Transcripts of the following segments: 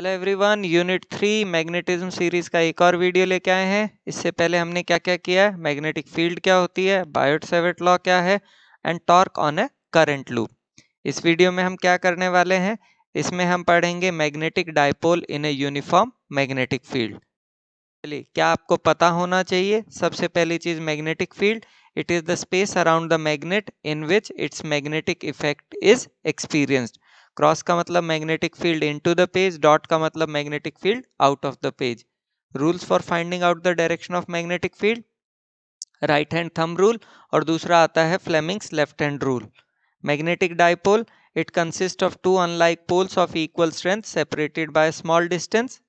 Hello everyone unit three magnetism series का एक और वीडियो लेके आए हैं इससे पहले हमने क्या क्या किया है मैग्नेटिक फील्ड क्या होती है बायोट सेवेट लॉ क्या है and torque on a current loop इस वीडियो में हम क्या करने वाले हैं इसमें हम पढ़ेंगे magnetic dipole in a uniform magnetic field चलिए क्या आपको पता होना चाहिए सबसे पहली चीज magnetic field it is the space around the magnet in which its magnetic effect is experienced cross का मतलब magnetic field to the page dot का मतलब magnetic field out of the page rules for finding out the direction of magnetic field right hand thumb rule और दूसरा आता है Fleming's left hand rule magnetic dipole it consist of two unlike poles of equal strength separated by small distance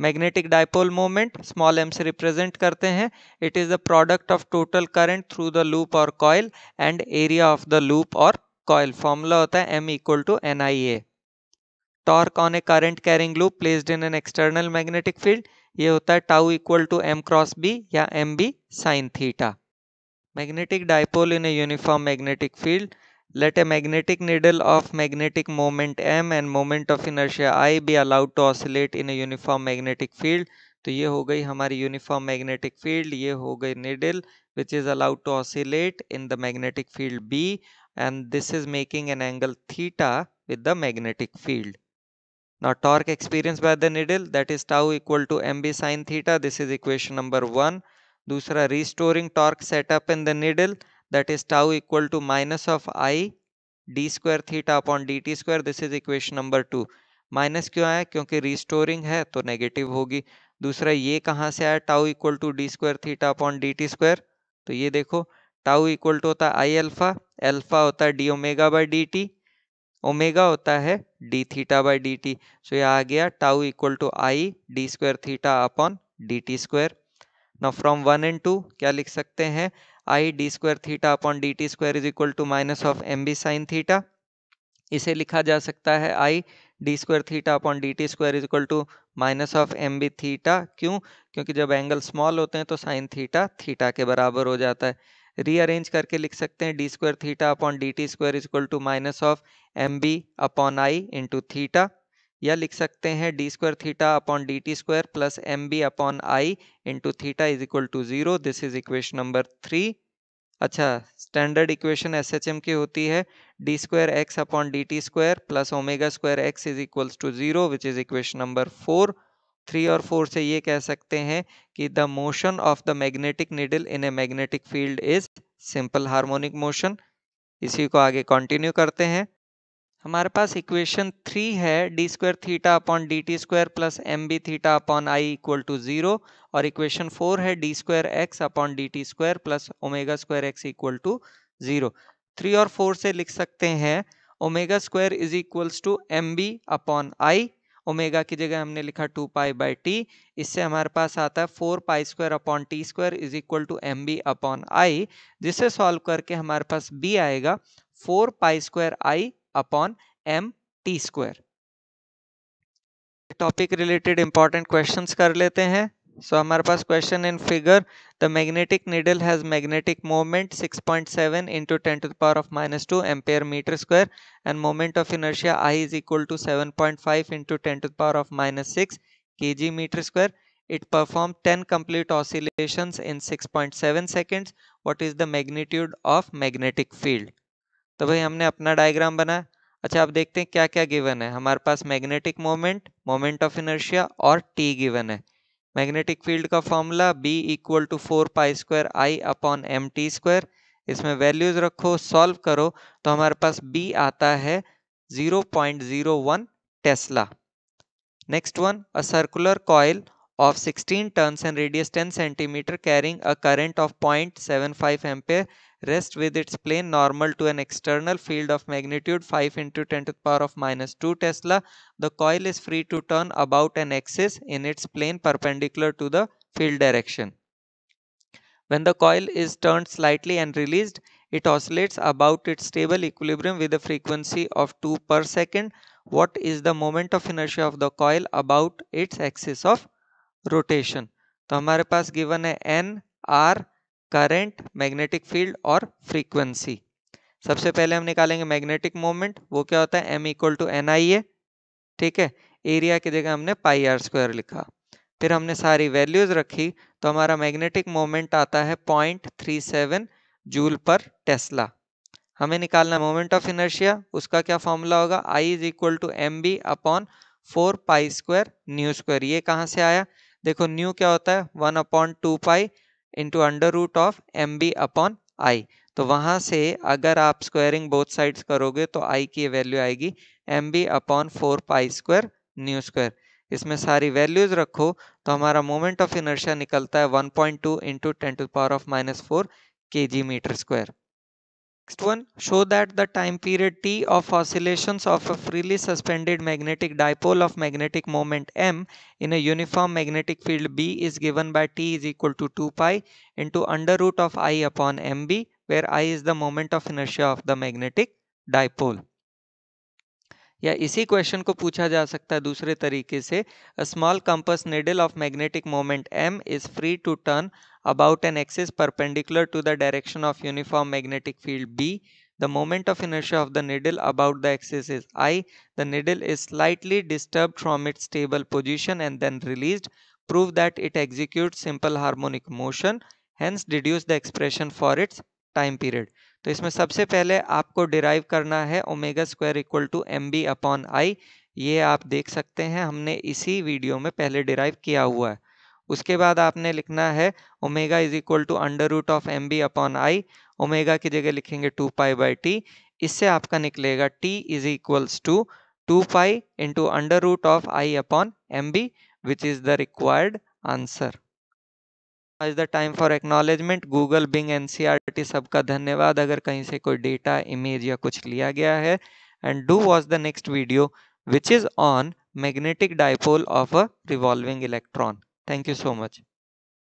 magnetic dipole moment small M से represent करते हैं it is the product of total current through the loop और coil and area of the loop और coil formula होता है M equal to N I A torque on a current carrying loop placed in an external magnetic field ये होता है tau equal to M cross B या M B sine theta magnetic dipole in a uniform magnetic field let a magnetic needle of magnetic moment M and moment of inertia I be allowed to oscillate in a uniform magnetic field तो ये हो गई हमारी uniform magnetic field ये हो गई needle which is allowed to oscillate in the magnetic field B and this is making an angle theta with the magnetic field. Now torque experienced by the needle that is tau equal to mb sin theta this is equation number one. Dusra restoring torque setup in the needle that is tau equal to minus of i d square theta upon dt square this is equation number two. Minus क्यों आया क्योंकि restoring है तो negative होगी दूसरा ये कहाँ से आया tau equal to D square theta upon D T square तो ये देखो टाउ इक्वल टू होता है आई अल्फा अल्फा होता है D omega by D T omega होता है D theta by D T so यह आ गया tau equal to I D square theta upon D T square now from one and two क्या लिख सकते हैं I D square theta upon D T square is equal to minus of M B sine theta इसे लिखा जा सकता है I D square theta upon D T square is equal to minus of M B theta क्यों क्योंकि जब angle small होते हैं तो साइन थीटा थीटा के बराबर हो जाता है रीअरेंज करके लिख सकते हैं D square theta upon D T square is equal to minus of M B upon I into theta या लिख सकते हैं D square theta upon D T square plus M B upon I into theta is equal to zero this is equation number three अच्छा standard equation S H M की होती है D square X upon D T square plus omega square X is equals to zero which is equation number four three और four से ये कह सकते हैं कि the motion of the magnetic needle in a magnetic field is simple harmonic motion इसी को आगे कंटिन्यू करते हैं हमारे पास इक्वेशन थ्री है D square theta upon D T square plus M B theta upon I equal to zero और equation four है D square X upon D T square plus omega square X equal to zero three और four से लिख सकते हैं omega square is equals to M B upon I omega की जगह हमने लिखा टू पाई बाई टी इससे हमारे पास आता है four pi square upon T square is equal to M B upon I जिसे सॉल्व करके हमारे पास बी आएगा four pi square I upon M T square topic related important questions कर लेते हैं सो हमारे पास question in figure the magnetic needle has magnetic moment 6.7 point seven into ten to the power of minus two ampere metre square and moment of inertia I is equal to seven point five into ten to the power of minus six K G metre square ten performed oscillation in six point seven seconds what is the magnitude of magnetic field तो भाई हमने अपना diagram बनाया अच्छा आप देखते हैं क्या क्या गिवन है हमारे पास magnetic moment moment of inertia और टी गिवन है मैग्नेटिक फील्ड का formula B equal to four pi square I upon M T square इसमें वैल्यूज रखो सॉल्व करो तो हमारे पास बी आता है 0.01 tesla next one a circular coil of 16 turns and radius 10 centimeter carrying a current of 0.75 ampere rest with its plane normal to an external field of magnitude 5 into 10 to the power of minus 2 Tesla. The coil is free to turn about an axis in its plane perpendicular to the field direction. When the coil is turned slightly and released, it oscillates about its stable equilibrium with a frequency of 2 per second. What is the moment of inertia of the coil about its axis of rotation? तो हमारे पास given है current magnetic field और frequency सबसे पहले हम निकालेंगे magnetic moment वो क्या होता है M equal to N I A ठीक है एरिया की जगह हमने पाई आर स्क्वायर लिखा फिर हमने सारी वैल्यूज रखी तो हमारा मैग्नेटिक मोमेंट आता है पॉइंट थ्री सेवन जूल पर टेस्ला हमें निकालना मोमेंट ऑफ इनर्शिया उसका क्या फॉर्मूला होगा I is equal to M B upon four pi square nu square ये कहाँ से आया देखो न्यू क्या होता है one upon two pi into under root of M B upon I तो वहाँ से अगर आप स्क्वायरिंग बोथ साइड्स करोगे तो आई की वैल्यू आएगी M B upon four pi square nu square इसमें सारी वैल्यूज रखो तो हमारा मोमेंट ऑफ इनर्शिया निकलता है 1.2 point two into ten to power of minus four K G metre square Next one, show that the time period t of oscillations of a freely suspended magnetic dipole of magnetic moment m in a uniform magnetic field B is given by t is equal to 2 pi into under root of i upon mb where i is the moment of inertia of the magnetic dipole. या इसी question को पूछा जा सकता है दूसरे तरीके से a small compass needle of magnetic moment M is free to turn about an axis perpendicular to the direction of uniform magnetic field B. The moment of inertia of the needle about the axis is I. The needle is slightly disturbed from its stable position and then released. Prove that it executes simple harmonic motion. Hence deduce the expression for its time period तो इसमें सबसे पहले आपको derive करना है omega square equal to M B upon I ये आप देख सकते हैं हमने इसी वीडियो में पहले डिराइव किया हुआ है उसके बाद आपने लिखना है omega is equal to under root of M B upon I omega की जगह लिखेंगे टू पाई बाई टी इससे आपका निकलेगा T is equals to two pi into under root of I upon M B which is the required answer आज the time for acknowledgement Google Bing N C R T सबका धन्यवाद अगर कहीं से कोई डेटा इमेज या कुछ लिया गया है and do watch the next video which is on magnetic dipole of a revolving electron Thank you so much.